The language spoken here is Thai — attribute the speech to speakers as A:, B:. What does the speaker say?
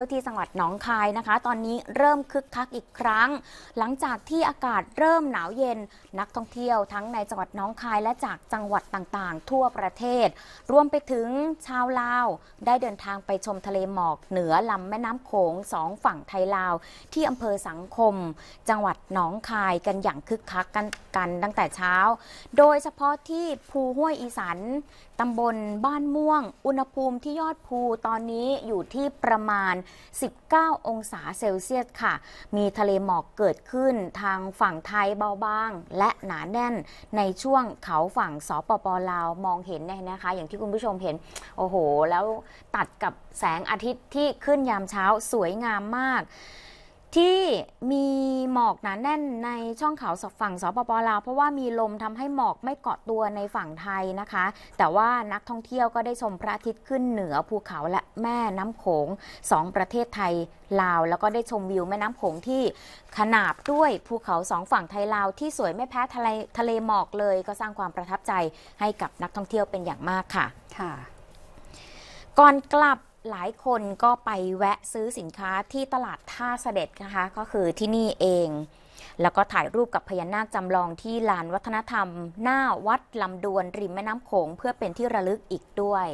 A: ที่จังหวัดหนองคายนะคะ ตอนนี้เริ่มคึกคัก อีกครั้ง หลังจากที่อากาศเริ่มหนาวเย็น นักท่องเที่ยวทั้งในจังหวัดหนองคายและจากจังหวัดต่างๆทั่วประเทศรวมไปถึงชาวลาวได้เดินทางไปชมทะเลหมอกเหนือลำแม่น้ำโขงสองฝั่งไทยลาว ที่อำเภอสังคม จังหวัดหนองคายกันอย่างคึกคักกันกันตั้งแต่เช้า โดยเฉพาะที่ภูห้วยอีสันตำบลบ้านม่วง อุณหภูมิที่ยอดภูตอนนี้อยู่ที่ประมาณ19 องศาเซลเซียสค่ะ มีทะเลหมอกเกิดขึ้นทางฝั่งไทยเบาบางและหนาแน่นในช่วงเขาฝั่งสปปลาวมองเห็นเนี่ยนะคะ อย่างที่คุณผู้ชมเห็น โอ้โห แล้วตัดกับแสงอาทิตย์ที่ขึ้นยามเช้าสวยงามมากที่มีหมอกหนาแน่นในช่อง เขา ฝั่งสปปลาว เพราะว่า มีลมทำให้หมอกไม่เกาะตัวในฝั่งไทยนะคะ แต่ว่านักท่องเที่ยวก็ได้ชมพระอาทิตย์ขึ้นเหนือภูเขาและแม่น้ำโขงสองประเทศไทยลาว แล้วก็ได้ชมวิวแม่น้ำโขงที่ขนาบด้วยภูเขาสองฝั่งไทยลาวที่สวยไม่แพ้ทะเลทะเลหมอกเลยก็สร้างความประทับใจให้กับนักท่องเที่ยวเป็นอย่างมากค่ะค่ะ ก่อนกลับหลายคนก็ไปแวะซื้อสินค้าที่ตลาดท่าเสด็จนะคะก็คือที่นี่เอง แล้วก็ถ่ายรูปกับพญานาคจำลองที่ลานวัฒนธรรม หน้าวัดลำดวนริมแม่น้ำโขง เพื่อเป็นที่ระลึกอีกด้วย